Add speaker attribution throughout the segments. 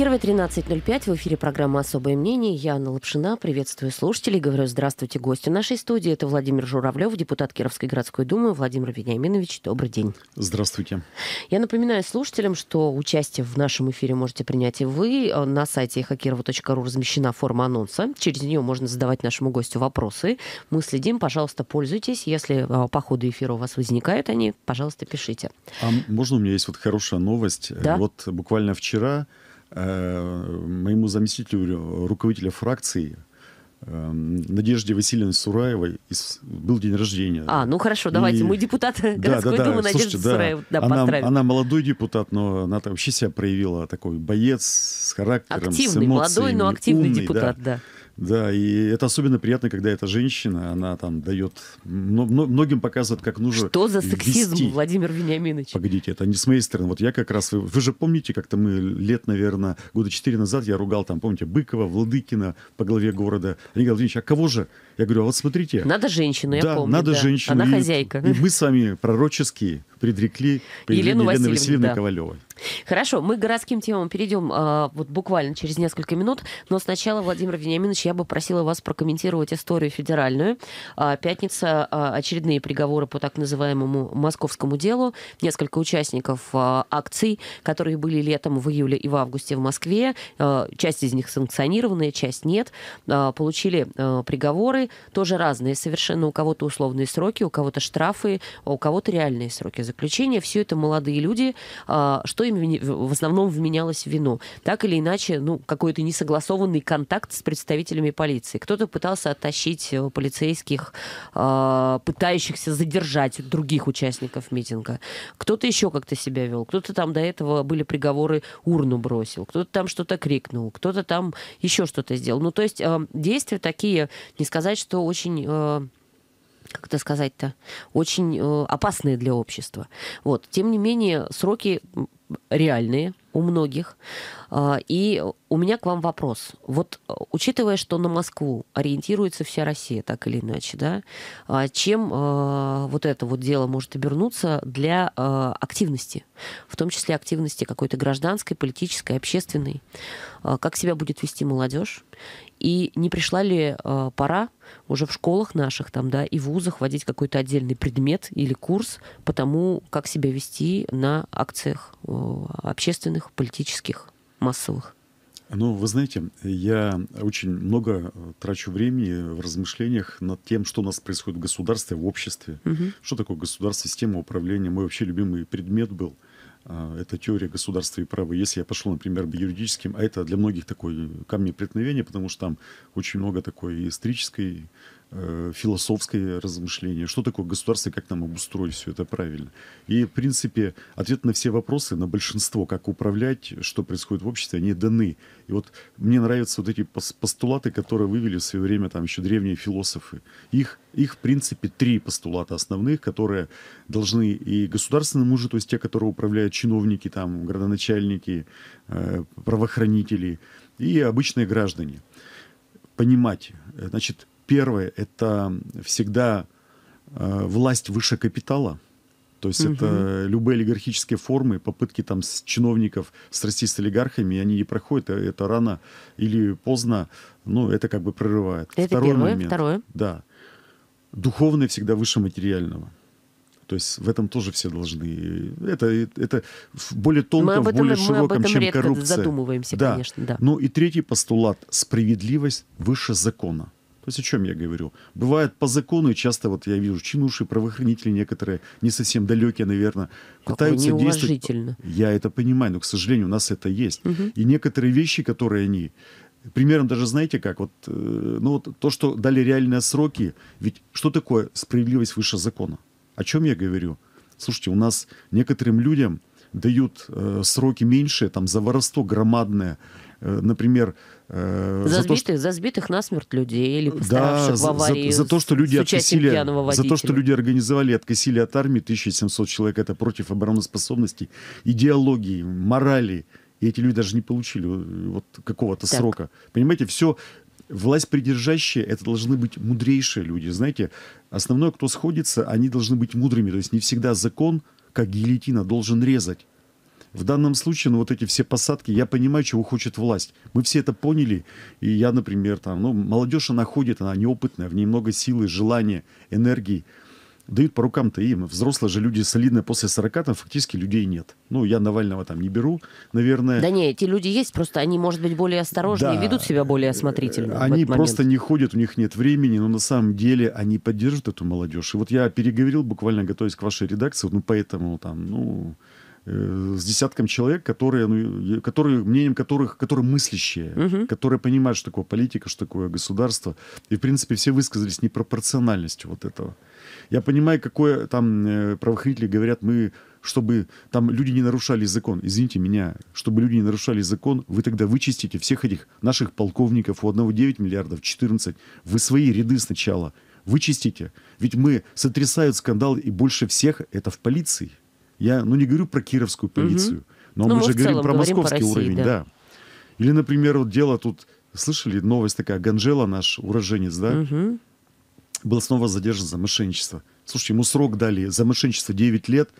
Speaker 1: Кирова 13.05, в эфире программа «Особое мнение». Я Анна Лапшина, приветствую слушателей, говорю здравствуйте гости». нашей студии. Это Владимир Журавлев, депутат Кировской городской думы. Владимир Вениаминович, добрый день.
Speaker 2: Здравствуйте.
Speaker 1: Я напоминаю слушателям, что участие в нашем эфире можете принять и вы. Э, на сайте хакирова.ру размещена форма анонса. Через нее можно задавать нашему гостю вопросы. Мы следим, пожалуйста, пользуйтесь. Если э, по ходу эфира у вас возникают они, пожалуйста, пишите.
Speaker 2: А можно у меня есть вот хорошая новость? Э, да? Вот буквально вчера Э, моему заместителю руководителя фракции э, Надежде Васильевне Сураевой был день рождения. А, ну хорошо, давайте, мы
Speaker 1: депутаты да, городской да, думы Надежды слушайте, Сураева да, да, она, она
Speaker 2: молодой депутат, но она вообще себя проявила такой боец с характером, Активный, с эмоциями, молодой, но активный умный, депутат, да. да. Да, и это особенно приятно, когда эта женщина, она там дает, многим показывает, как нужно Что за сексизм, вести. Владимир Вениаминович? Погодите, это не с моей стороны. Вот я как раз, вы, вы же помните, как-то мы лет, наверное, года четыре назад я ругал там, помните, Быкова, Владыкина по главе города. Они говорят, Владимирович, а кого же? Я говорю, а вот смотрите. Надо
Speaker 1: женщину, я помню. надо да. женщину. Она и, хозяйка. И
Speaker 2: мы с вами пророческие предрекли Елену Елены Васильевны, да. Ковалевой.
Speaker 1: Хорошо, мы к городским темам перейдем э, вот буквально через несколько минут, но сначала, Владимир Вениаминович, я бы просила вас прокомментировать историю федеральную. Э, пятница, э, очередные приговоры по так называемому московскому делу, несколько участников э, акций, которые были летом в июле и в августе в Москве, э, часть из них санкционированная, часть нет, э, получили э, приговоры, тоже разные совершенно, у кого-то условные сроки, у кого-то штрафы, у кого-то реальные сроки заключение. Все это молодые люди, а, что им в основном вменялось в вину. Так или иначе, ну, какой-то несогласованный контакт с представителями полиции. Кто-то пытался оттащить э, полицейских, а, пытающихся задержать других участников митинга. Кто-то еще как-то себя вел. Кто-то там до этого были приговоры урну бросил, кто-то там что-то крикнул, кто-то там еще что-то сделал. Ну, то есть э, действия такие, не сказать, что очень э, как это сказать-то, очень э, опасные для общества. Вот. Тем не менее, сроки реальные у многих. А, и у меня к вам вопрос. Вот э, учитывая, что на Москву ориентируется вся Россия, так или иначе, да, а чем э, вот это вот дело может обернуться для э, активности, в том числе активности какой-то гражданской, политической, общественной? А как себя будет вести молодежь? И не пришла ли пора уже в школах наших там, да, и вузах вводить какой-то отдельный предмет или курс по тому, как себя вести на акциях общественных, политических, массовых?
Speaker 2: Ну, вы знаете, я очень много э, трачу времени в размышлениях над тем, что у нас происходит в государстве, в обществе. Угу. Что такое государство, система управления. Мой вообще любимый предмет был э, это теория государства и права. Если я пошел, например, по юридическим, а это для многих такой камень преткновения, потому что там очень много такой исторической Э, философское размышление, что такое государство, как нам обустроить все это правильно. И, в принципе, ответ на все вопросы, на большинство, как управлять, что происходит в обществе, они даны. И вот мне нравятся вот эти постулаты, которые вывели в свое время там еще древние философы. Их, их в принципе, три постулата основных, которые должны и государственному мужу, то есть те, которые управляют чиновники, там, градоначальники, э, правоохранители, и обычные граждане понимать, э, значит, Первое – это всегда э, власть выше капитала. То есть угу. это любые олигархические формы, попытки там с чиновников срастись с олигархами, они не проходят, э, это рано или поздно, ну, это как бы прорывает. Это второй первое, момент. Второе. Да. Духовное всегда выше материального. То есть в этом тоже все должны. Это, это более тонко, мы об этом, более мы широком, мы об этом чем редко коррупция. задумываемся, да. конечно. Да. Ну и третий постулат – справедливость выше закона. То есть о чем я говорю? Бывает по закону, и часто вот я вижу чинуши, правоохранители некоторые, не совсем далекие, наверное, Какой пытаются действовать. Я это понимаю, но, к сожалению, у нас это есть. Угу. И некоторые вещи, которые они... Примером даже знаете как, вот, э, ну, вот то, что дали реальные сроки, ведь что такое справедливость выше закона? О чем я говорю? Слушайте, у нас некоторым людям дают э, сроки меньше, там за воровство громадное, Э, например... Э, за, за, сбитых,
Speaker 1: то, за сбитых насмерть людей или пострадавших да, в аварии за, за, за то, что люди откосили, За то, что люди
Speaker 2: организовали и откосили от армии 1700 человек, это против обороноспособности, идеологии, морали. И эти люди даже не получили э, вот какого-то срока. Понимаете, все власть придержащие это должны быть мудрейшие люди. Знаете, основное, кто сходится, они должны быть мудрыми. То есть не всегда закон, как гильотина, должен резать. В данном случае, ну, вот эти все посадки, я понимаю, чего хочет власть. Мы все это поняли, и я, например, там, ну, молодежь, она ходит, она неопытная, в ней много силы, желания, энергии. Дают по рукам-то им. Взрослые же люди солидные после 40, там фактически людей нет. Ну, я Навального там не беру, наверное. Да
Speaker 1: не, эти люди есть, просто они, может быть, более осторожные, да, ведут
Speaker 2: себя более осмотрительно. Они просто не ходят, у них нет времени, но на самом деле они поддерживают эту молодежь. И вот я переговорил буквально, готовясь к вашей редакции, ну, поэтому там, ну, Э, с десятком человек, которые, ну, которые мнением которых, которые мыслящие, угу. которые понимают, что такое политика, что такое государство. И, в принципе, все высказались непропорциональностью вот этого. Я понимаю, какое там э, правоохранители говорят, мы чтобы там люди не нарушали закон. Извините меня, чтобы люди не нарушали закон, вы тогда вычистите всех этих наших полковников, у одного 9 миллиардов, 14. Вы свои ряды сначала вычистите. Ведь мы сотрясают скандал, и больше всех это в полиции. Я, ну, не говорю про кировскую полицию, угу. но ну, мы же говорим про московский России, уровень, да. да. Или, например, вот дело тут, слышали новость такая, Ганжела наш уроженец, да, угу. был снова задержан за мошенничество. Слушайте, ему срок дали за мошенничество 9 лет,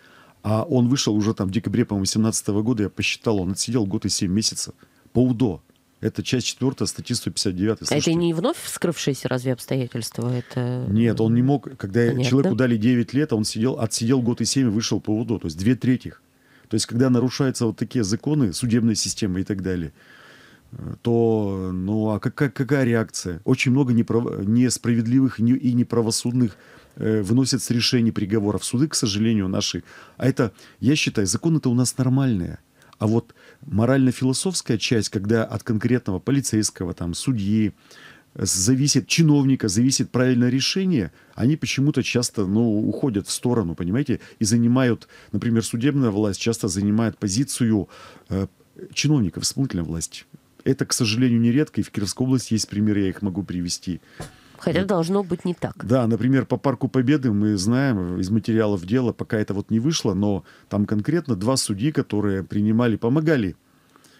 Speaker 2: а он вышел уже там в декабре, по-моему, 17 года, я посчитал, он отсидел год и 7 месяцев по УДО. Это часть 4 статьи 159. А Слушайте.
Speaker 1: это не вновь вскрывшиеся разве обстоятельства? Это...
Speaker 2: Нет, он не мог. Когда Понятно. человеку дали 9 лет, он сидел, отсидел год и 7 и вышел по УДО. То есть две трети. То есть когда нарушаются вот такие законы судебной системы и так далее, то, ну, а какая, какая реакция? Очень много неправ... несправедливых и неправосудных э, выносят с решений приговоров. Суды, к сожалению, наши. А это, я считаю, законы это у нас нормальные. А вот морально-философская часть, когда от конкретного полицейского, там, судьи, э, зависит чиновника, зависит правильное решение, они почему-то часто ну, уходят в сторону, понимаете, и занимают, например, судебная власть часто занимает позицию э, чиновников, исполнительной власти. Это, к сожалению, нередко, и в Кировской области есть примеры, я их могу привести. Хотя э, должно быть не так. Да, например, по Парку Победы мы знаем из материалов дела, пока это вот не вышло, но там конкретно два судьи, которые принимали, помогали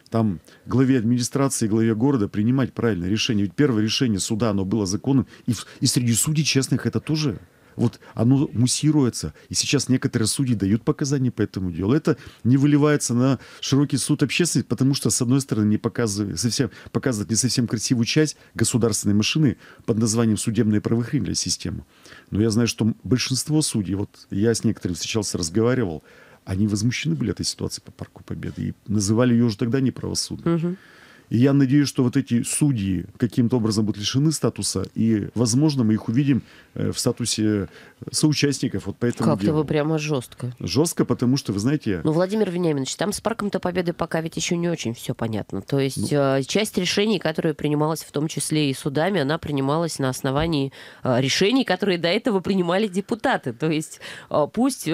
Speaker 2: там главе администрации, главе города принимать правильное решение. Ведь первое решение суда, оно было законным. И, и среди судей честных это тоже вот оно муссируется. И сейчас некоторые судьи дают показания по этому делу. Это не выливается на широкий суд общественности, потому что, с одной стороны, не показывает, совсем, показывает не совсем красивую часть государственной машины под названием судебная и правоохранительная система. Но я знаю, что большинство судей, вот я с некоторыми встречался, разговаривал, они возмущены были этой ситуацией по Парку Победы и называли ее уже тогда неправосудной. Угу. И я надеюсь, что вот эти судьи каким-то образом будут лишены статуса, и, возможно, мы их увидим э, в статусе э, соучастников. Вот поэтому Как-то вы прямо жестко. Жестко, потому что, вы знаете... Ну,
Speaker 1: Владимир Вениаминович, там с парком-то победы пока ведь еще не очень все понятно. То есть ну... Э, часть решений, которые принималась в том числе и судами, она принималась на основании решений, которые до этого принимали депутаты. То есть пусть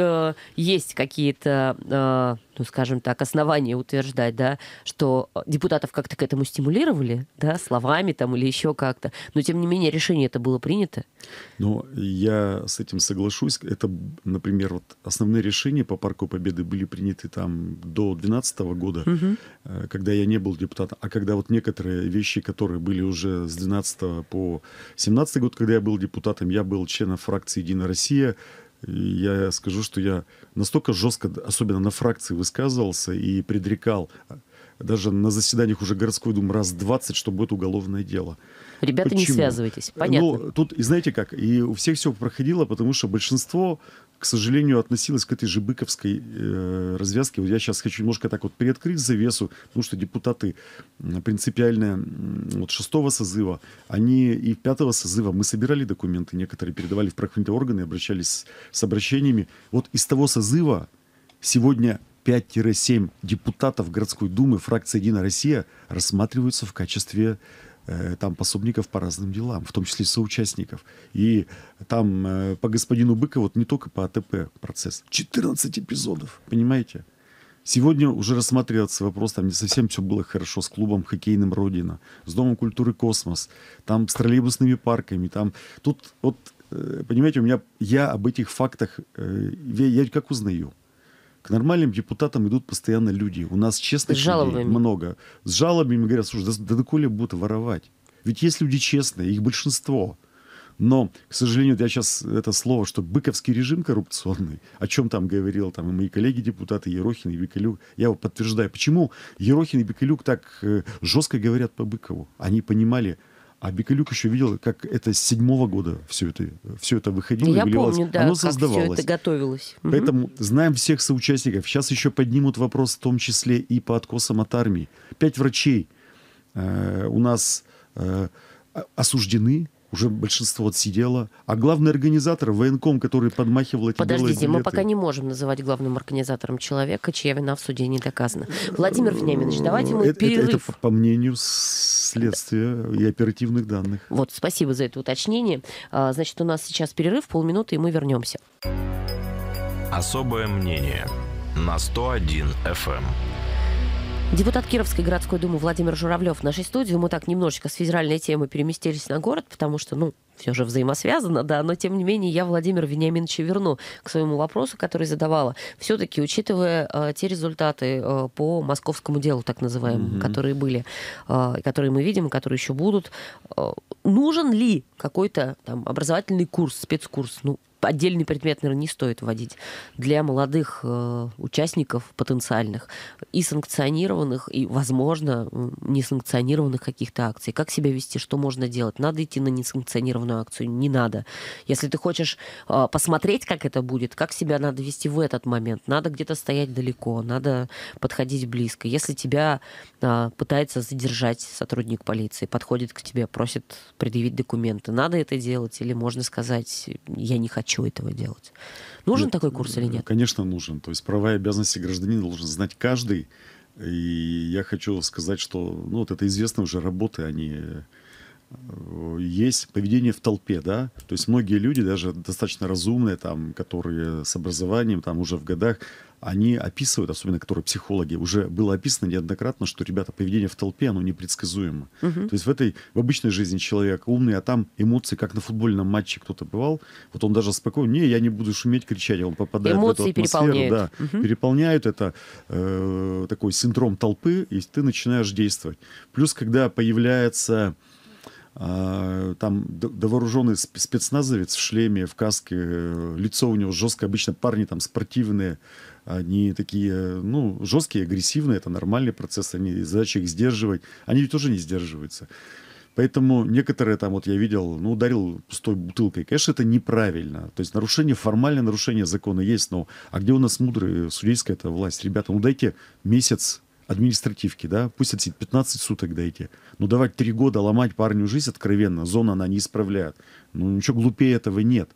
Speaker 1: есть какие-то ну, скажем так, основания утверждать, да, что депутатов как-то к этому стимулировали, да, словами там или еще как-то, но тем не менее решение это было принято.
Speaker 2: Ну, я с этим соглашусь. Это, например, вот основные решения по Парку Победы были приняты там до 2012 года, угу. когда я не был депутатом, а когда вот некоторые вещи, которые были уже с 12 по 17 год, когда я был депутатом, я был членом фракции «Единая Россия», я скажу, что я настолько жестко, особенно на фракции, высказывался и предрекал даже на заседаниях уже городской думы раз 20, что будет уголовное дело. Ребята, Почему? не связывайтесь, понятно. Ну, тут, знаете как, и у всех все проходило, потому что большинство к сожалению, относилась к этой же быковской э, развязке. Вот я сейчас хочу немножко так вот приоткрыть завесу, потому что депутаты принципиально вот шестого созыва, они и пятого созыва, мы собирали документы, некоторые передавали в правоохранительные органы, обращались с обращениями. Вот из того созыва сегодня 5-7 депутатов городской думы фракции «Единая Россия» рассматриваются в качестве Э, там пособников по разным делам, в том числе соучастников. И там э, по господину Быкову, вот не только по АТП процесс, 14 эпизодов, понимаете? Сегодня уже рассматривается вопрос, там не совсем все было хорошо с клубом хоккейным «Родина», с Домом культуры «Космос», там с троллейбусными парками, там... Тут вот, э, понимаете, у меня... Я об этих фактах... Я как узнаю? К нормальным депутатам идут постоянно люди. У нас честных С людей много. С жалобами говорят, слушай, да, да будут воровать? Ведь есть люди честные, их большинство. Но, к сожалению, я сейчас это слово, что быковский режим коррупционный, о чем там говорил там и мои коллеги-депутаты Ерохин и Бекалюк, я его подтверждаю. Почему Ерохин и Бекалюк так э, жестко говорят по Быкову? Они понимали, а Бикалюк еще видел, как это с седьмого года все это, все это выходило. Я помню, да, оно как создавалось. все это
Speaker 1: готовилось.
Speaker 2: Поэтому знаем всех соучастников. Сейчас еще поднимут вопрос в том числе и по откосам от армии. Пять врачей э, у нас э, осуждены уже большинство отсидело, а главный организатор, военком, который подмахивал эти Подождите, мы пока
Speaker 1: не можем называть главным организатором человека, чья вина в суде не доказана. Владимир Вениаминович, давайте мы э, это, перерыв. Это,
Speaker 2: это по мнению следствия и оперативных данных. Вот,
Speaker 1: спасибо за это уточнение. А, значит, у нас сейчас перерыв, полминуты, и мы вернемся.
Speaker 2: Особое мнение на 101 FM. Эм.
Speaker 1: Депутат Кировской городской думы Владимир Журавлев в нашей студии. Мы так немножечко с федеральной темы переместились на город, потому что, ну, все же взаимосвязано, да, но тем не менее я Владимир Вениаминовича верну к своему вопросу, который задавала. Все-таки, учитывая э, те результаты э, по московскому делу, так называемому, mm которые были, э, которые мы видим, которые еще будут, э, нужен ли какой-то там образовательный курс, спецкурс? Ну, отдельный предмет, наверное, не стоит вводить для молодых э, участников потенциальных и санкционированных, и, возможно, несанкционированных каких-то акций. Как себя вести, что можно делать? Надо идти на несанкционированную акцию? Не надо. Если ты хочешь э, посмотреть, как это будет, как себя надо вести в этот момент, надо где-то стоять далеко, надо подходить близко. Если тебя э, пытается задержать сотрудник полиции, подходит к тебе, просит предъявить документы, надо это делать или можно сказать, я не хочу хочу этого делать. Нужен нет, ну, такой курс или нет?
Speaker 2: Конечно, нужен. То есть права и обязанности гражданина должен знать каждый. И я хочу сказать, что ну, вот это известные уже работы, они э, есть поведение в толпе, да, то есть многие люди, даже достаточно разумные, там, которые с образованием, там, уже в годах, они описывают, особенно которые психологи, уже было описано неоднократно, что, ребята, поведение в толпе, оно непредсказуемо. Угу. То есть в этой, в обычной жизни человек умный, а там эмоции, как на футбольном матче кто-то бывал, вот он даже спокойно, не, я не буду шуметь, кричать, он попадает эмоции в эту атмосферу. Переполняют. Да, угу. переполняют, это э, такой синдром толпы, и ты начинаешь действовать. Плюс, когда появляется а, там довооруженный спецназовец в шлеме, в каске, лицо у него жесткое, обычно парни там спортивные, они такие, ну, жесткие, агрессивные, это нормальный процесс, они, задача их сдерживать, они ведь тоже не сдерживаются. Поэтому некоторые там, вот я видел, ну, ударил пустой бутылкой. Конечно, это неправильно. То есть нарушение, формальное нарушение закона есть, но а где у нас мудрые судейская эта власть? Ребята, ну дайте месяц административки, да, пусть отсидит 15 суток дойти. Но ну, давать 3 года ломать парню жизнь откровенно, зона она не исправляет. Ну ничего глупее этого нет.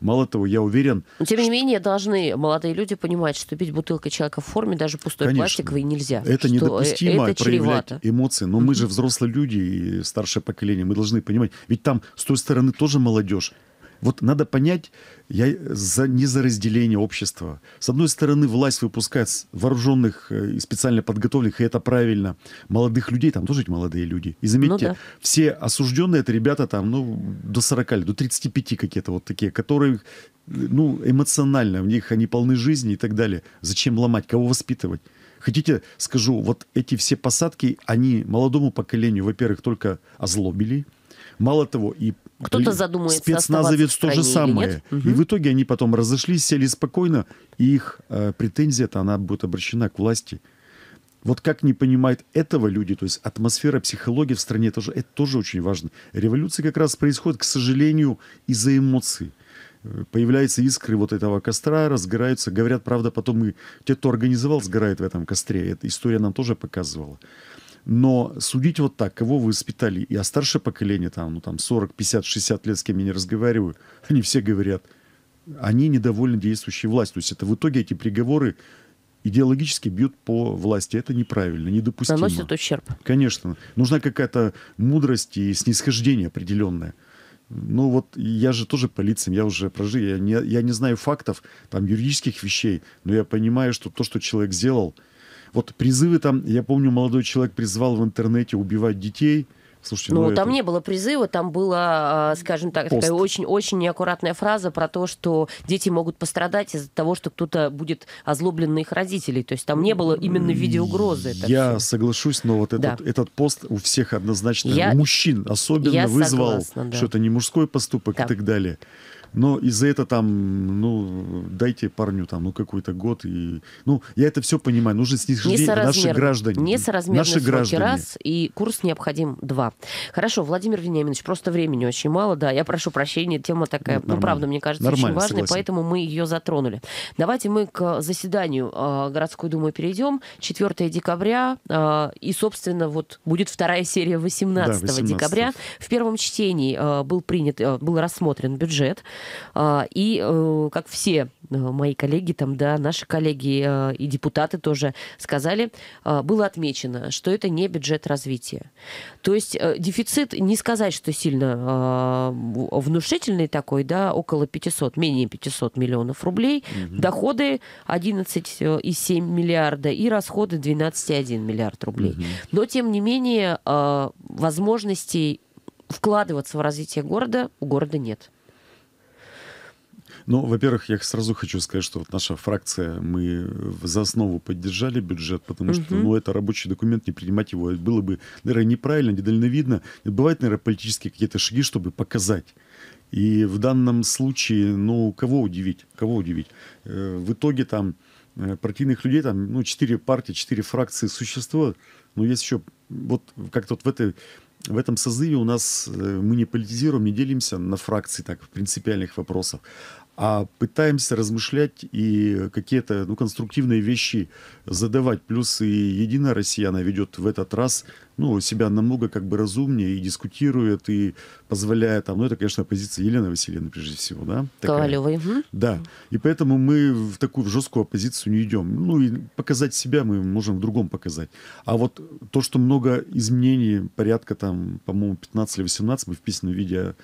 Speaker 2: Мало того, я уверен...
Speaker 1: Но, тем не что... менее, должны молодые люди понимать, что бить бутылкой человека в форме, даже пустой Конечно, пластиковой, нельзя. Это э, недопустимо это проявлять чревато.
Speaker 2: эмоции. Но мы же взрослые люди и старшее поколение, мы должны понимать. Ведь там с той стороны тоже молодежь. Вот надо понять, я за, не за разделение общества. С одной стороны, власть выпускает вооруженных э, и специально подготовленных, и это правильно, молодых людей, там тоже ведь молодые люди. И заметьте, ну, да. все осужденные, это ребята там, ну, до 40 лет, до 35 какие-то вот такие, которые, ну, эмоционально, у них они полны жизни и так далее. Зачем ломать, кого воспитывать? Хотите, скажу, вот эти все посадки, они молодому поколению, во-первых, только озлобили, мало того, и кто-то задумается Спецназовец то же самое. Угу. И в итоге они потом разошлись, сели спокойно, и их э, претензия-то, она будет обращена к власти. Вот как не понимают этого люди, то есть атмосфера, психология в стране, тоже, это тоже очень важно. Революция как раз происходит, к сожалению, из-за эмоций. Э, появляются искры вот этого костра, разгораются, говорят, правда, потом и те, кто организовал, сгорает в этом костре. Эта история нам тоже показывала. Но судить вот так, кого вы воспитали, я старшее поколение, там, ну, там 40, 50, 60 лет, с кем я не разговариваю, они все говорят, они недовольны действующей властью. То есть это в итоге эти приговоры идеологически бьют по власти. Это неправильно, недопустимо. Наносят ущерб. Конечно. Нужна какая-то мудрость и снисхождение определенное. Ну вот я же тоже полициям, я уже прожил, я не, я не знаю фактов, там, юридических вещей, но я понимаю, что то, что человек сделал – вот призывы там, я помню, молодой человек призвал в интернете убивать детей. Слушайте, ну, ну там это...
Speaker 1: не было призыва, там была, а, скажем так, такая очень-очень неаккуратная фраза про то, что дети могут пострадать из-за того, что кто-то будет озлоблен на их родителей. То есть там не было именно виде видеоугрозы. Я
Speaker 2: все. соглашусь, но вот этот, да. этот пост у всех однозначно, я... у мужчин особенно я вызвал, согласна, да. что это не мужской поступок да. и так далее но из за это там, ну, дайте парню там, ну, какой-то год. И, ну, я это все понимаю. Нужно снисхождение наши граждане. Несоразмерные наши граждане. раз,
Speaker 1: и курс необходим два. Хорошо, Владимир Вениаминович, просто времени очень мало, да, я прошу прощения, тема такая, Нет, ну, правда, мне кажется, нормально, очень важная, согласен. поэтому мы ее затронули. Давайте мы к заседанию э, городской думы перейдем. 4 декабря, э, и, собственно, вот будет вторая серия 18, да, 18. декабря. В первом чтении э, был принят, э, был рассмотрен бюджет а, и э, как все э, мои коллеги, там, да, наши коллеги э, и депутаты тоже сказали, было отмечено, что это не бюджет развития. То есть дефицит, не сказать, что сильно внушительный такой, да, около 500, менее 500 миллионов рублей, угу. доходы 11,7 миллиарда и расходы 12,1 миллиард рублей. Угу. Но, тем не менее, возможностей вкладываться в развитие города у города нет.
Speaker 2: Ну, во-первых, я сразу хочу сказать, что вот наша фракция, мы за основу поддержали бюджет, потому угу. что, ну, это рабочий документ, не принимать его было бы, наверное, неправильно, недальновидно. Бывают, наверное, политические какие-то шаги, чтобы показать. И в данном случае, ну, кого удивить? Кого удивить? Э, в итоге там э, партийных людей, там, ну, четыре партии, четыре фракции существуют, но есть еще, вот как-то вот в этой в этом созыве у нас э, мы не политизируем, не делимся на фракции так принципиальных вопросов а пытаемся размышлять и какие-то ну, конструктивные вещи задавать. Плюс и Единая Россия, она ведет в этот раз ну, себя намного как бы разумнее и дискутирует, и позволяет там, ну, это, конечно, оппозиция Елены Васильевны, прежде всего, да? Ковалевой. Да, и поэтому мы в такую жесткую оппозицию не идем. Ну, и показать себя мы можем в другом показать. А вот то, что много изменений, порядка там, по-моему, 15 или 18 мы в письменном виде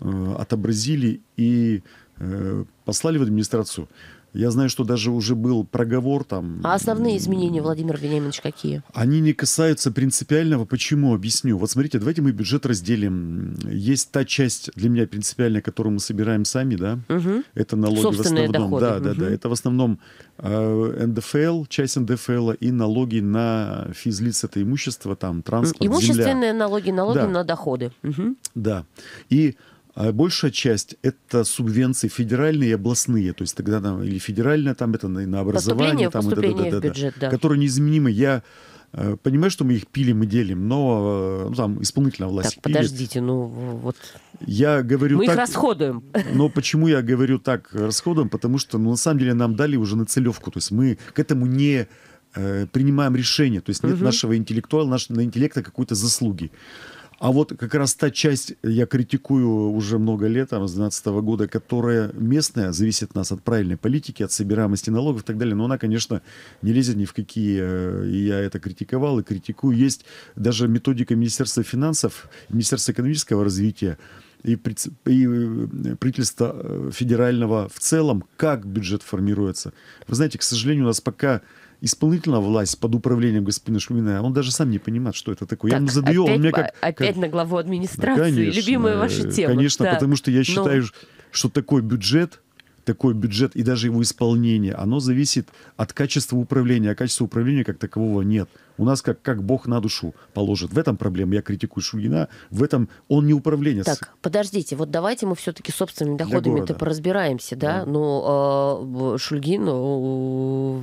Speaker 2: э, отобразили, и Э, послали в администрацию. Я знаю, что даже уже был проговор там.
Speaker 1: А основные изменения, Владимир Вениаминович, какие?
Speaker 2: Они не касаются принципиального. Почему? Объясню. Вот смотрите, давайте мы бюджет разделим. Есть та часть для меня принципиальная, которую мы собираем сами, да? Угу. Это налоги Собственные в основном. Доходы. Да, угу. да, Это в основном а, НДФЛ, часть НДФЛ и налоги на физлиц, это имущество, там, транспорт, Имущественные земля. налоги, налоги да. на доходы. Угу. Да. И а большая часть – это субвенции федеральные и областные, то есть тогда там, или федеральное там это на, образование, там, поступление и, да, да, да, да, да. которые неизменимы. Я э, Понимаю, что мы их пилим и делим, но э, ну, там исполнительная власть так, пилит. подождите, ну вот... Я говорю мы так, их расходуем. Но почему я говорю так расходуем? Потому что, ну, на самом деле, нам дали уже нацелевку. То есть мы к этому не э, принимаем решение. То есть нет угу. нашего интеллектуала, нашего, интеллекта какой-то заслуги. А вот как раз та часть, э, я критикую уже много лет, там, с 2012 года, которая местная, зависит от нас от правильной политики, от собираемости налогов и так далее, но она, конечно, не лезет ни в какие, э, и я это критиковал и критикую. Есть даже методика Министерства финансов, Министерства экономического развития, и, и э, правительства федерального в целом, как бюджет формируется. Вы знаете, к сожалению, у нас пока исполнительная власть под управлением господина Шульмина, он даже сам не понимает, что это такое. Так, я ему задаю, опять, он мне как... Опять
Speaker 1: как... на главу администрации, да, конечно, любимая ваша тема. Конечно, да. потому что я считаю, Но...
Speaker 2: что такой бюджет такой бюджет и даже его исполнение, оно зависит от качества управления, а качества управления как такового нет. У нас как, как Бог на душу положит. В этом проблема. Я критикую Шульгина. В этом он не управление Так,
Speaker 1: подождите. Вот давайте мы все-таки собственными доходами-то поразбираемся, да? да. Но ну, э, а, Шульгин,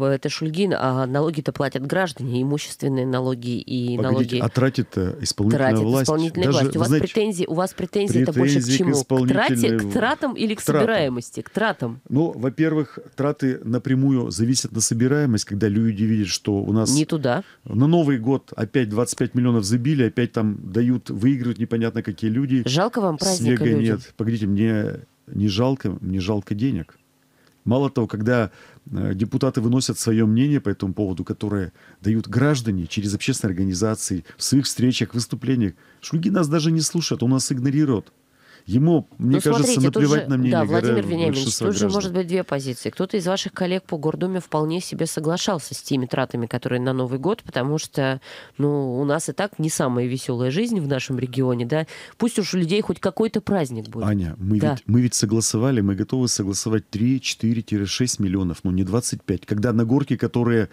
Speaker 1: э, это Шульгин, а налоги-то платят граждане, имущественные налоги
Speaker 2: и Погодите, налоги... а тратит э, исполнительная тратит власть? исполнительная даже, власть. У вас, знаете,
Speaker 1: претензии, у вас претензии, претензии это больше к чему? К, исполнитель... к трате, к тратам или к, к собираемости? К
Speaker 2: тратам чем? Ну, во-первых, траты напрямую зависят на собираемость, когда люди видят, что у нас... Не туда. На Новый год опять 25 миллионов забили, опять там дают, выигрывают непонятно какие люди. Жалко вам праздника Снега людям? нет. Погодите, мне не жалко, мне жалко денег. Мало того, когда э, депутаты выносят свое мнение по этому поводу, которое дают граждане через общественные организации, в своих встречах, выступлениях, шульги нас даже не слушают, он нас игнорирует. Ему, мне ну, кажется, смотрите, наплевать же, на мнение. Да, Владимир Вениаминович, тут граждан. же может
Speaker 1: быть две позиции. Кто-то из ваших коллег по Гордуме вполне себе соглашался с теми тратами, которые на Новый год, потому что ну, у нас и так не самая веселая жизнь в нашем регионе. Да? Пусть уж у людей хоть какой-то праздник будет.
Speaker 2: Аня, мы, да. ведь, мы ведь согласовали, мы готовы согласовать 3, 4-6 миллионов, но ну, не 25. Когда на горке, которые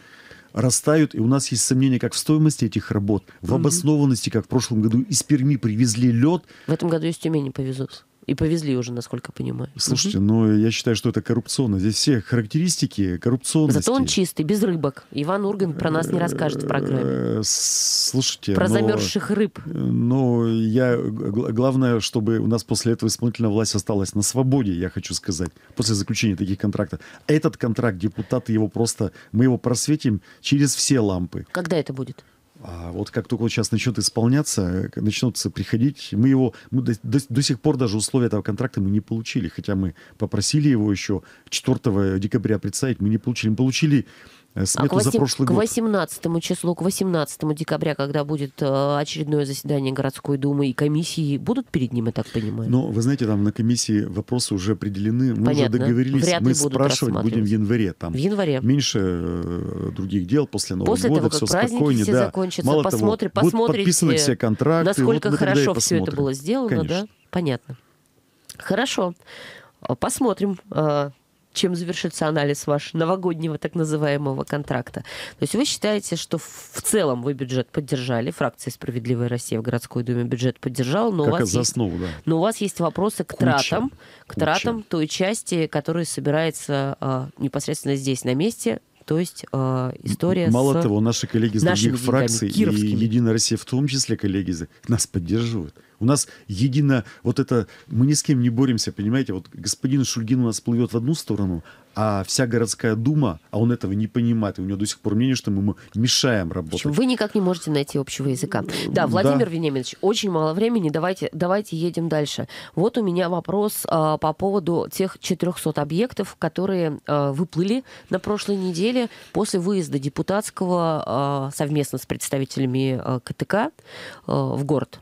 Speaker 2: растают, и у нас есть сомнения как в стоимости этих работ, в обоснованности, как в прошлом году из Перми привезли лед.
Speaker 1: В этом году из Тюмени повезут.
Speaker 2: И повезли уже, насколько понимаю. Слушайте, угу. ну я считаю, что это коррупционно. Здесь все характеристики коррупционности. Зато он
Speaker 1: чистый, без рыбок. Иван Ургант про нас не расскажет в программе.
Speaker 2: Э, слушайте, про но... замерзших рыб. Ну, я главное, чтобы у нас после этого исполнительная власть осталась на свободе, я хочу сказать, после заключения таких контрактов. Этот контракт депутаты его просто, мы его просветим через все лампы. Когда это будет? А вот как только вот сейчас начнет исполняться, э, начнутся приходить, мы его, мы до, до, до сих пор даже условия этого контракта мы не получили, хотя мы попросили его еще 4 декабря представить, мы не получили. Мы получили Смету э, а к, 8, за прошлый к
Speaker 1: 18 числу, к 18 декабря, когда будет э, очередное заседание городской думы и комиссии, будут перед ним, я так понимаю?
Speaker 2: Ну, вы знаете, там на комиссии вопросы уже определены. Мы Понятно. уже договорились, Вряд мы спрашивать будем в январе. Там в январе. Меньше э, других дел после Нового после года, того, все спокойнее. Все да. закончатся, Мало посмотри, того, будут подписаны все контракты. Насколько вот хорошо все это было сделано, Конечно. да?
Speaker 1: Понятно. Хорошо. Посмотрим чем завершится анализ ваш новогоднего так называемого контракта. То есть вы считаете, что в целом вы бюджет поддержали, фракция «Справедливая Россия» в городской думе бюджет поддержал, но, как у вас, заснул, есть, да. но у вас есть вопросы к куча, тратам, к куча. тратам той части, которая собирается а, непосредственно здесь, на месте, то есть э, история Мало с того, наши коллеги из других фракций и «Единая
Speaker 2: Россия» в том числе, коллеги, нас поддерживают. У нас едино, вот это, мы ни с кем не боремся, понимаете, вот господин Шульгин у нас плывет в одну сторону, а вся городская дума, а он этого не понимает, и у него до сих пор мнение, что мы ему мешаем работать. Почему? Вы никак не можете найти общего языка. Да, Владимир да.
Speaker 1: Вениаминович, очень мало времени, давайте, давайте едем дальше. Вот у меня вопрос а, по поводу тех 400 объектов, которые а, выплыли на прошлой неделе после выезда депутатского а, совместно с представителями а, КТК а, в город.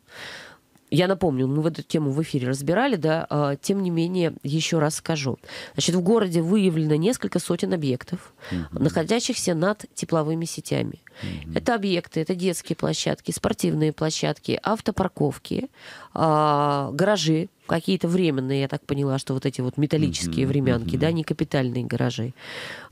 Speaker 1: Я напомню, мы в эту тему в эфире разбирали, да, а, тем не менее, еще раз скажу. Значит, в городе выявлено несколько сотен объектов, mm-hmm. находящихся над тепловыми сетями. Mm-hmm. Это объекты, это детские площадки, спортивные площадки, автопарковки, а, гаражи, какие-то временные, я так поняла, что вот эти вот металлические mm-hmm. времянки, mm-hmm. да, не капитальные гаражи,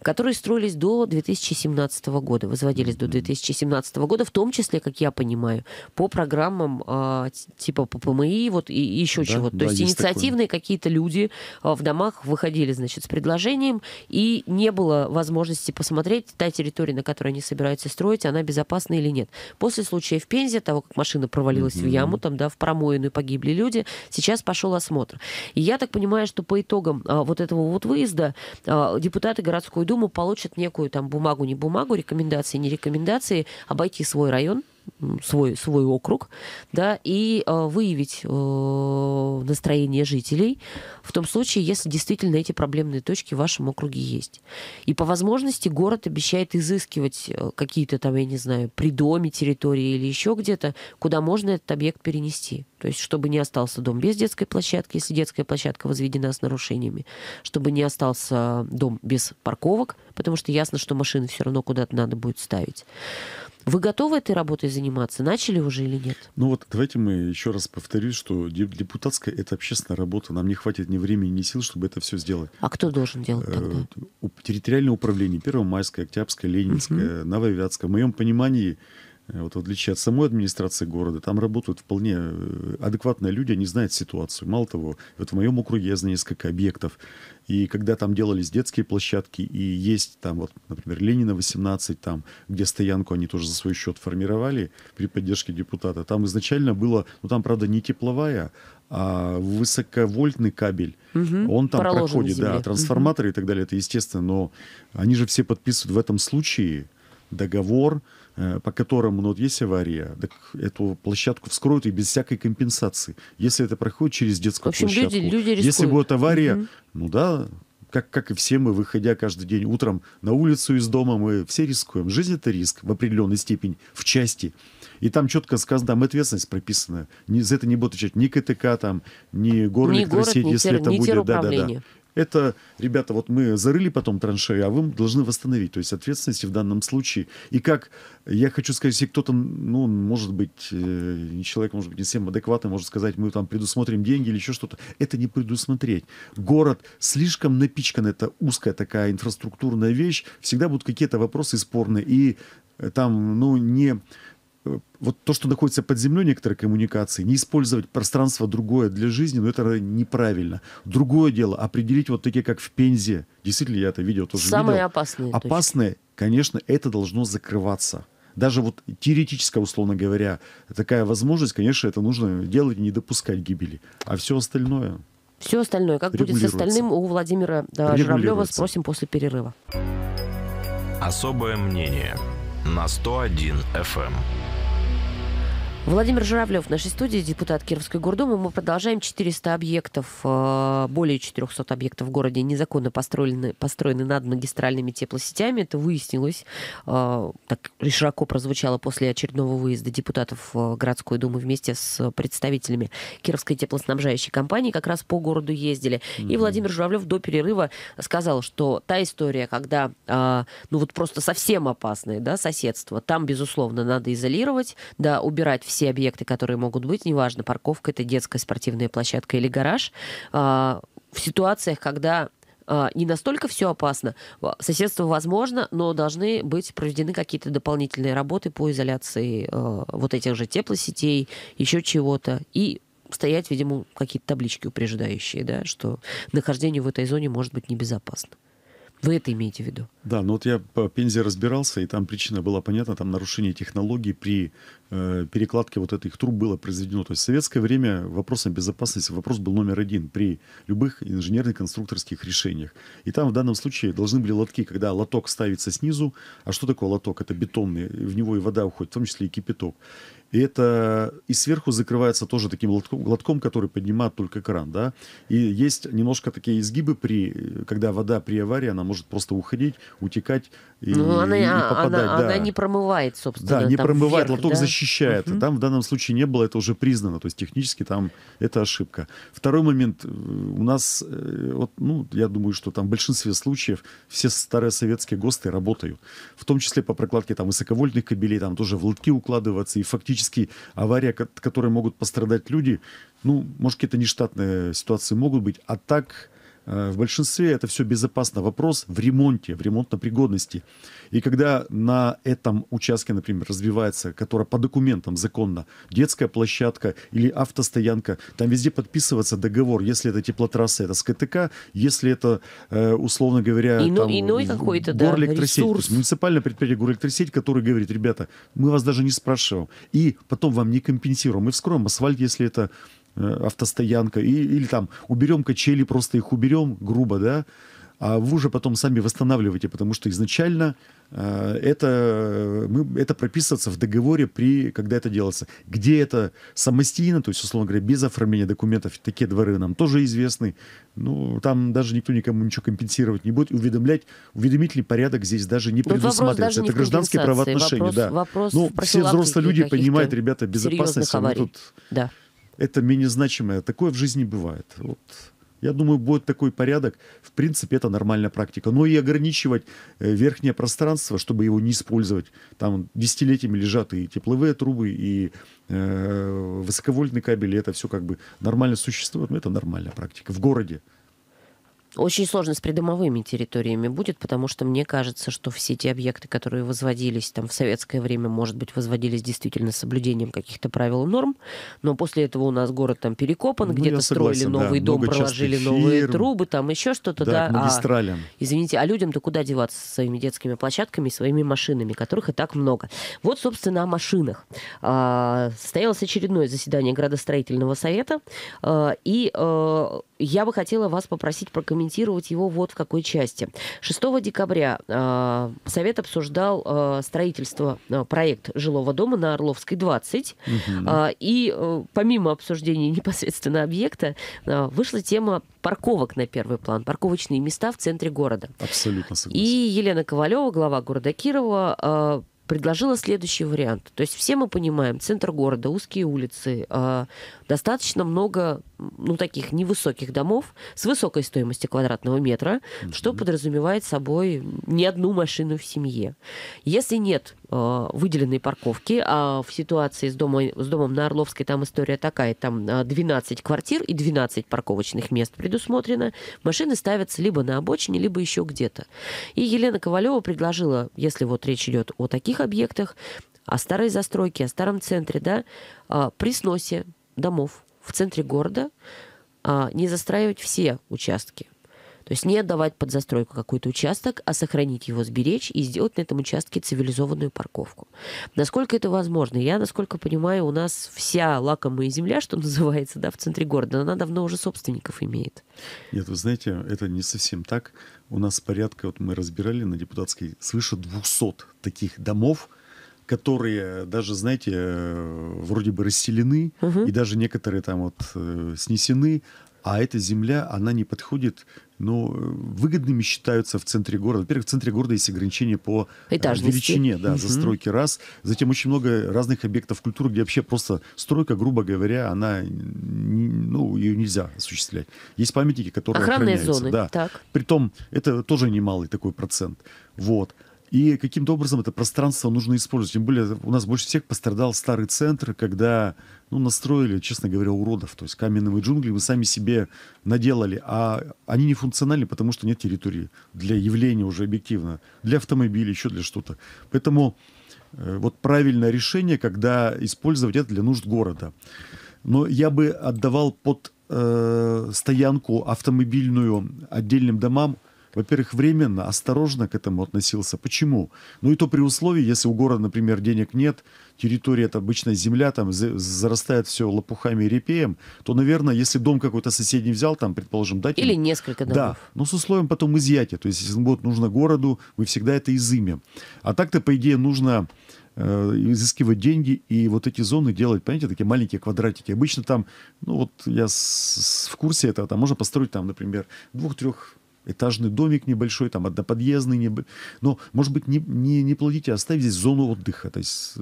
Speaker 1: которые строились до 2017 года, возводились mm-hmm. до 2017 года, в том числе, как я понимаю, по программам э, типа ППМИ, вот и, и еще да, чего-то. Да, То есть, есть инициативные такое. какие-то люди э, в домах выходили, значит, с предложением, и не было возможности посмотреть та территория, на которой они собираются строить, успокоить, она безопасна или нет. После случая в Пензе, того, как машина провалилась mm-hmm. в яму, там, да, в промоину погибли люди, сейчас пошел осмотр. И я так понимаю, что по итогам а, вот этого вот выезда а, депутаты городской думы получат некую там бумагу, не бумагу, рекомендации, не рекомендации, обойти свой район, свой, свой округ, да, и э, выявить э, настроение жителей в том случае, если действительно эти проблемные точки в вашем округе есть. И по возможности город обещает изыскивать э, какие-то там, я не знаю, при доме территории или еще где-то, куда можно этот объект перенести. То есть, чтобы не остался дом без детской площадки, если детская площадка возведена с нарушениями, чтобы не остался дом без парковок, потому что ясно, что машины все равно куда-то надо будет ставить. Вы готовы этой работой заниматься? Начали уже или нет?
Speaker 2: Ну вот давайте мы еще раз повторим, что депутатская это общественная работа. Нам не хватит ни времени, ни сил, чтобы это все сделать. А кто должен делать э, тогда? Территориальное управление. Первомайское, Октябрьское, Ленинское, угу. Нововятское. В моем понимании Э, вот в отличие от самой администрации города, там работают вполне э, адекватные люди, они знают ситуацию. Мало того, вот в моем округе я знаю несколько объектов, и когда там делались детские площадки, и есть там вот, например, Ленина 18, там, где стоянку они тоже за свой счет формировали при поддержке депутата, там изначально было, ну там, правда, не тепловая, а высоковольтный кабель, угу, он там проходит, да, трансформаторы угу. и так далее, это естественно, но они же все подписывают в этом случае договор, Э, по которому ну, вот есть авария, так эту площадку вскроют и без всякой компенсации. Если это проходит через детскую В общем, площадку. Люди, люди рискуют. Если будет авария, угу. ну да, как, как и все мы, выходя каждый день утром на улицу из дома, мы все рискуем. Жизнь – это риск в определенной степени, в части. И там четко сказано, там ответственность прописана. Ни, за это не будет отвечать ни КТК, там, ни город, ни город сеть, ни если тер, это будет. Да, да, да это, ребята, вот мы зарыли потом траншею, а вы должны восстановить. То есть ответственности в данном случае. И как, я хочу сказать, если кто-то, ну, может быть, э, не человек, может быть, не всем адекватный, может сказать, мы там предусмотрим деньги или еще что-то. Это не предусмотреть. Город слишком напичкан, это узкая такая инфраструктурная вещь. Всегда будут какие-то вопросы спорные. И э, там, ну, не вот то, что находится под землей некоторые коммуникации, не использовать пространство другое для жизни, но ну, это неправильно. Другое дело определить вот такие, как в Пензе. Действительно, я это видео тоже Самые видел. опасные. Опасные, точки. конечно, это должно закрываться. Даже вот теоретически, условно говоря, такая возможность, конечно, это нужно делать и не допускать гибели. А все остальное...
Speaker 1: Все остальное. Как будет с остальным, у Владимира да, Журавлева спросим после перерыва.
Speaker 2: Особое мнение на 101 FM.
Speaker 1: Владимир Журавлев в нашей студии, депутат Кировской гордумы. Мы продолжаем. 400 объектов, э, более 400 объектов в городе незаконно построены, построены над магистральными теплосетями. Это выяснилось, э, так широко прозвучало после очередного выезда депутатов э, городской думы вместе с представителями Кировской теплоснабжающей компании. Как раз по городу ездили. И Владимир Журавлев до перерыва сказал, что та история, когда, ну вот просто совсем опасное да, соседство, там, безусловно, надо изолировать, да, убирать все все объекты, которые могут быть, неважно, парковка это детская спортивная площадка или гараж, а, в ситуациях, когда а, не настолько все опасно. А, Соседство возможно, но должны быть проведены какие-то дополнительные работы по изоляции вот этих же теплосетей, еще чего-то. И стоять, видимо, какие-то таблички упреждающие, да, что нахождение в этой зоне может быть небезопасно. Вы это имеете в виду?
Speaker 2: Да, ну вот я по Пензе разбирался, и там причина была понятна, там нарушение технологий при э, перекладке вот этих труб было произведено. То есть в советское время вопросом безопасности вопрос был номер один при любых инженерно-конструкторских решениях. И там в данном случае должны были лотки, когда лоток ставится снизу, а что такое лоток? Это бетонный, в него и вода уходит, в том числе и кипяток. И это и сверху закрывается тоже таким лотком, лотком, который поднимает только кран, да. И есть немножко такие изгибы при, когда вода при аварии, она может просто уходить, утекать и, ну, она, и а, попадать. Она, да. она не
Speaker 1: промывает, собственно. Да, не промывает, вверх, лоток да?
Speaker 2: защищает. Угу. Там в данном случае не было, это уже признано, то есть технически там это ошибка. Второй момент, у нас, э, вот, ну, я думаю, что там в большинстве случаев все старые советские ГОСТы работают, в том числе по прокладке там высоковольтных кабелей, там тоже в лотки укладываться и фактически фактически авария, от которой могут пострадать люди, ну, может, какие-то нештатные ситуации могут быть, а так Э, в большинстве это все безопасно. Вопрос в ремонте, в ремонтно-пригодности. И когда на этом участке, например, развивается, которая по документам законно, детская площадка или автостоянка, там везде подписывается договор, если это теплотрасса, это с КТК, если это, э, условно говоря, и, ну, там, иной ну, какой-то, да, муниципальное предприятие горэлектросеть, который говорит, ребята, мы вас даже не спрашиваем, и потом вам не компенсируем, мы вскроем асфальт, если это Э, автостоянка, и, или там уберем качели, просто их уберем, грубо, да, а вы уже потом сами восстанавливаете, потому что изначально э, это, э, мы, это прописывается в договоре, при, когда это делается. Где это самостийно, то есть, условно говоря, без оформления документов, такие дворы нам тоже известны. Ну, там даже никто никому ничего компенсировать не будет. Уведомлять, уведомительный порядок здесь даже не Тут предусматривается. это не гражданские правоотношения, вопрос, да. Вопрос ну, все взрослые люди понимают, ребята, безопасность. Тут... Да это менее значимое. Такое в жизни бывает. Вот. Я думаю, будет такой порядок. В принципе, это нормальная практика. Но и ограничивать э, верхнее пространство, чтобы его не использовать. Там десятилетиями лежат и тепловые трубы, и э, высоковольтные кабели. Это все как бы нормально существует. Но это нормальная практика в городе. Очень сложно с придомовыми территориями будет, потому что мне
Speaker 1: кажется, что все те объекты, которые возводились там в советское время, может быть, возводились действительно с соблюдением каких-то правил и норм, но после этого у нас город там перекопан, ну, где-то строили да, новый дом, проложили фирм, новые трубы, там еще что-то, да. да а, извините, а людям-то куда деваться со своими детскими площадками, своими машинами, которых и так много. Вот, собственно, о машинах. А, состоялось очередное заседание градостроительного совета, а, и а, я бы хотела вас попросить прокомментировать комментировать его вот в какой части. 6 декабря э, Совет обсуждал э, строительство, э, проект жилого дома на Орловской 20. Угу. Э, и э, помимо обсуждения непосредственно объекта, э, вышла тема парковок на первый план, парковочные места в центре города. Абсолютно согласен. И Елена Ковалева, глава города Кирова, э, предложила следующий вариант. То есть все мы понимаем, центр города, узкие улицы, э, достаточно много ну, таких невысоких домов с высокой стоимостью квадратного метра, mm-hmm. что подразумевает собой не одну машину в семье. Если нет Э, выделенные парковки, а в ситуации с, домой, с домом на Орловской там история такая, там 12 э, квартир и 12 парковочных мест предусмотрено, машины ставятся либо на обочине, либо еще где-то. И Елена Ковалева предложила, если вот речь идет о таких объектах, о старой застройке, о старом центре, да, э, при сносе домов в центре города не застраивать все участки, то есть не отдавать под застройку какой-то участок, а сохранить его, сберечь и сделать на этом участке цивилизованную парковку. Насколько это возможно? Я, насколько понимаю, у нас вся лакомая земля, что называется, да, в центре города, она давно уже собственников
Speaker 2: имеет. Нет, вы знаете, это не совсем так. У нас порядка, вот мы разбирали на депутатской, свыше 200 таких домов, которые даже, знаете, э, вроде бы расселены, угу. и даже некоторые там вот э, снесены, а эта земля, она не подходит, но ну, выгодными считаются в центре города. Во-первых, в центре города есть ограничения по э, Этажности. величине да, угу. застройки раз. Затем очень много разных объектов культуры, где вообще просто стройка, грубо говоря, она, ну, ее нельзя осуществлять. Есть памятники, которые Охранные охраняются. Зоны. Да. Так. Притом это тоже немалый такой процент. Вот. И каким-то образом это пространство нужно использовать. Тем более у нас больше всех пострадал старый центр, когда ну, настроили, честно говоря, уродов. То есть каменные джунгли мы сами себе наделали, а они не функциональны, потому что нет территории для явления уже объективно, для автомобилей, еще для что-то. Поэтому э, вот правильное решение, когда использовать это для нужд города. Но я бы отдавал под э, стоянку автомобильную отдельным домам – во-первых, временно, осторожно к этому относился. Почему? Ну и то при условии, если у города, например, денег нет, территория это обычная земля, там зарастает все лопухами и репеем, то, наверное, если дом какой-то соседний взял, там, предположим, дать... Или им...
Speaker 1: несколько домов. Да,
Speaker 2: ну, но с условием потом изъятия. То есть, если будет нужно городу, мы всегда это изымем. А так-то, по идее, нужно э, изыскивать деньги и вот эти зоны делать, понимаете, такие маленькие квадратики. Обычно там, ну вот я с, с, в курсе этого, там можно построить там, например, двух-трех этажный домик небольшой, там одноподъездный. Неб... Но, может быть, не, не, не плодите, а оставить здесь зону отдыха. То есть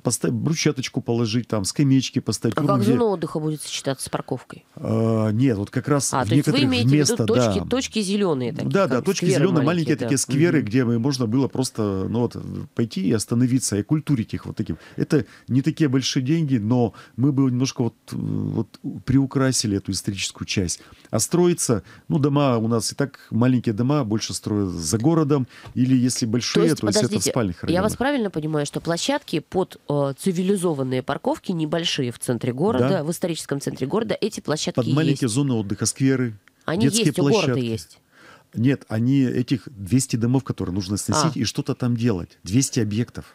Speaker 2: поставить брусчаточку положить, там, скамеечки поставить. А как где... зона отдыха будет сочетаться с парковкой? А, нет, вот как раз а, в то есть вы имеете вместо, в виду точки, да.
Speaker 1: точки зеленые такие? Да, да, точки зеленые, маленькие да. такие скверы,
Speaker 2: угу. где можно было просто ну, вот, пойти и остановиться, и культурить их вот таким. Это не такие большие деньги, но мы бы немножко вот, вот приукрасили эту историческую часть. А строится, ну, дома у нас и так маленькие дома, больше строят за городом, или если большие, то есть, то есть это в спальных районах. Я вас
Speaker 1: правильно понимаю, что площадки под Э, цивилизованные парковки небольшие в центре города, да? в историческом центре города. Эти площадки Под маленькие
Speaker 2: зоны отдыха, скверы, Они детские есть, площадки. у города есть. Нет, они этих 200 домов, которые нужно сносить а. и что-то там делать. 200 объектов.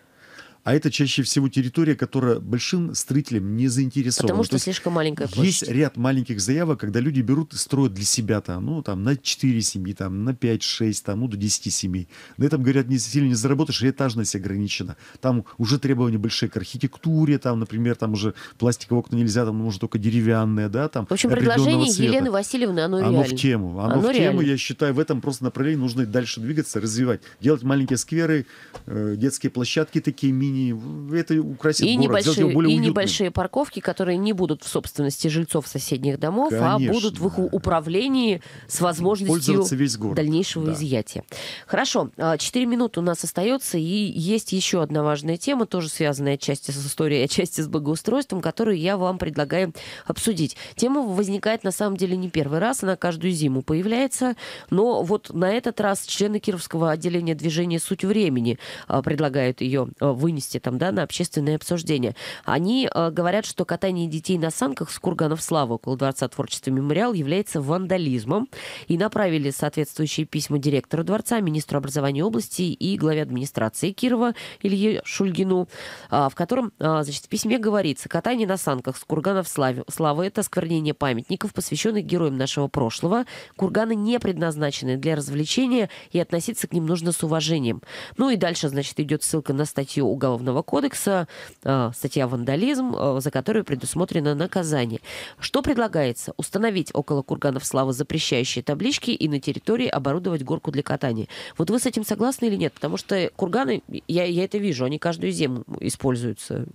Speaker 2: А это чаще всего территория, которая большим строителям не заинтересована. Потому что слишком маленькая площадь. Есть ряд маленьких заявок, когда люди берут и строят для себя там, ну, там, на 4 семьи, там, на 5-6, там, ну, до 10 семей. На этом, говорят, не сильно не заработаешь, и этажность ограничена. Там уже требования большие к архитектуре, там, например, там уже пластиковые окна нельзя, там можно только деревянные, да, там. В общем, предложение цвета. Елены Васильевны, оно, оно в тему. Оно, оно в реально. тему, я считаю, в этом просто направлении нужно дальше двигаться, развивать. Делать маленькие скверы, э, детские площадки такие мини линий. Это украсит и город, небольшие, более И уютным. небольшие
Speaker 1: парковки, которые не будут в собственности
Speaker 2: жильцов соседних домов, а Конечно. а будут
Speaker 1: в их управлении с возможностью весь город. дальнейшего да. изъятия. Хорошо, 4 а, минуты у нас остается, и есть еще одна важная тема, тоже связанная отчасти с историей, отчасти с благоустройством, которую я вам предлагаю обсудить. Тема возникает на самом деле не первый раз, она каждую зиму появляется, но вот на этот раз члены Кировского отделения движения «Суть времени» а, предлагают ее вынести вынести там, да, на общественное обсуждение. Они э, говорят, что катание детей на санках с курганов славы около Дворца творчества мемориал является вандализмом. И направили соответствующие письма директору Дворца, министру образования области и главе администрации Кирова Илье Шульгину, э, в котором, э, значит, в письме говорится, катание на санках с курганов славы, славы это сквернение памятников, посвященных героям нашего прошлого. Курганы не предназначены для развлечения и относиться к ним нужно с уважением. Ну и дальше, значит, идет ссылка на статью уголовного Уголовного кодекса, э, статья «Вандализм», э, за которую предусмотрено наказание. Что предлагается? Установить около курганов славы запрещающие таблички и на территории оборудовать горку для катания. Вот вы с этим согласны или нет? Потому что курганы, я, я это вижу, они каждую зиму
Speaker 2: используются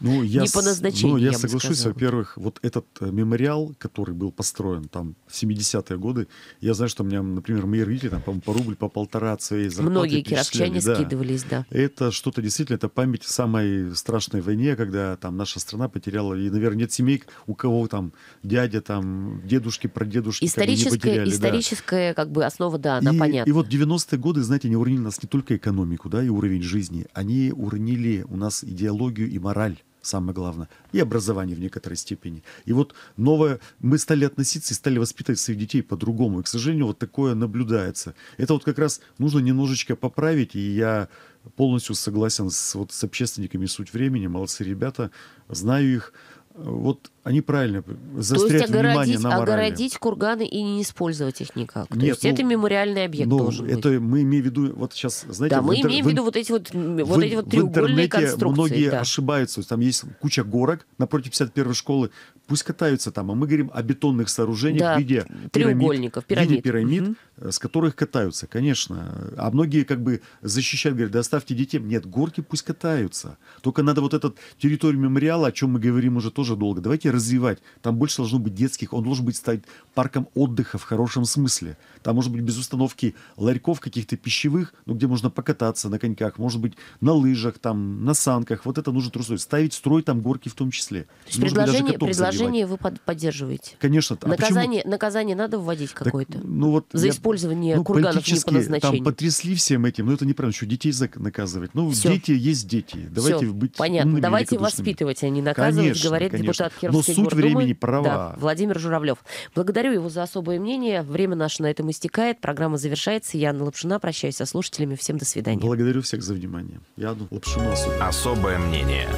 Speaker 2: ну, я не по назначению. Ну, я, я соглашусь, во-первых, вот этот э, мемориал, который был построен там в 70-е годы, я знаю, что у меня, например, мои родители там, по по рубль, по полтора от своей зарплаты Многие кировчане да. скидывались, да. Это что-то действительно, это память самой страшной войне, когда там наша страна потеряла, и, наверное, нет семей, у кого там дядя, там дедушки, прадедушки историческая, как бы не потеряли. Историческая,
Speaker 1: да. как бы, основа, да, она и, понятна. И
Speaker 2: вот 90-е годы, знаете, они уронили нас не только экономику, да, и уровень жизни, они уронили у нас идеологию и мораль самое главное, и образование в некоторой степени. И вот новое, мы стали относиться и стали воспитывать своих детей по-другому. И, к сожалению, вот такое наблюдается. Это вот как раз нужно немножечко поправить, и я полностью согласен с, вот, с общественниками «Суть времени», молодцы ребята, знаю их. Э, вот они правильно застрять внимание огородить, на морали. огородить
Speaker 1: курганы и не
Speaker 2: использовать их никак. Нет, То есть ну, это мемориальный объект ну, должен это быть. мы имеем в виду, вот сейчас, знаете... Да, мы интер... имеем в виду
Speaker 1: вот эти вот, вот в, эти вот треугольные в конструкции. многие да.
Speaker 2: ошибаются. Там есть куча горок напротив 51-й школы. Пусть катаются там. А мы говорим о бетонных сооружениях да, в виде треугольников, пирамид, в виде пирамид угу. с которых катаются, конечно. А многие как бы защищают, говорят, да оставьте детей. Нет, горки пусть катаются. Только надо вот этот территорию мемориала, о чем мы говорим уже тоже долго. Давайте развивать. Там больше должно быть детских, он должен быть стать парком отдыха в хорошем смысле. Там может быть без установки ларьков каких-то пищевых, ну, где можно покататься на коньках, может быть, на лыжах, там, на санках. Вот это нужно трусой. Ставить строй там горки в том числе. То есть Нужно предложение, предложение
Speaker 1: вы под, поддерживаете?
Speaker 2: Конечно. А наказание,
Speaker 1: почему? наказание надо вводить какое-то?
Speaker 2: Ну, вот За я,
Speaker 1: использование ну, курганов не по назначению. Там
Speaker 2: потрясли всем этим, но ну, это неправильно, еще детей наказывать. Ну, Всё. дети есть дети. Давайте Всё. быть Понятно. Давайте
Speaker 1: воспитывать, а не наказывать, конечно, говорит конечно. депутат Кировского суть Гордумы. времени права. Да, Владимир Журавлев. Благодарю его за особое мнение. Время наше на этом истекает. Программа завершается. Я Анна Лапшина. Прощаюсь
Speaker 2: со слушателями. Всем до свидания. Благодарю всех за внимание. Я Анна Лапшина. Особое мнение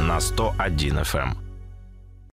Speaker 2: на 101 FM.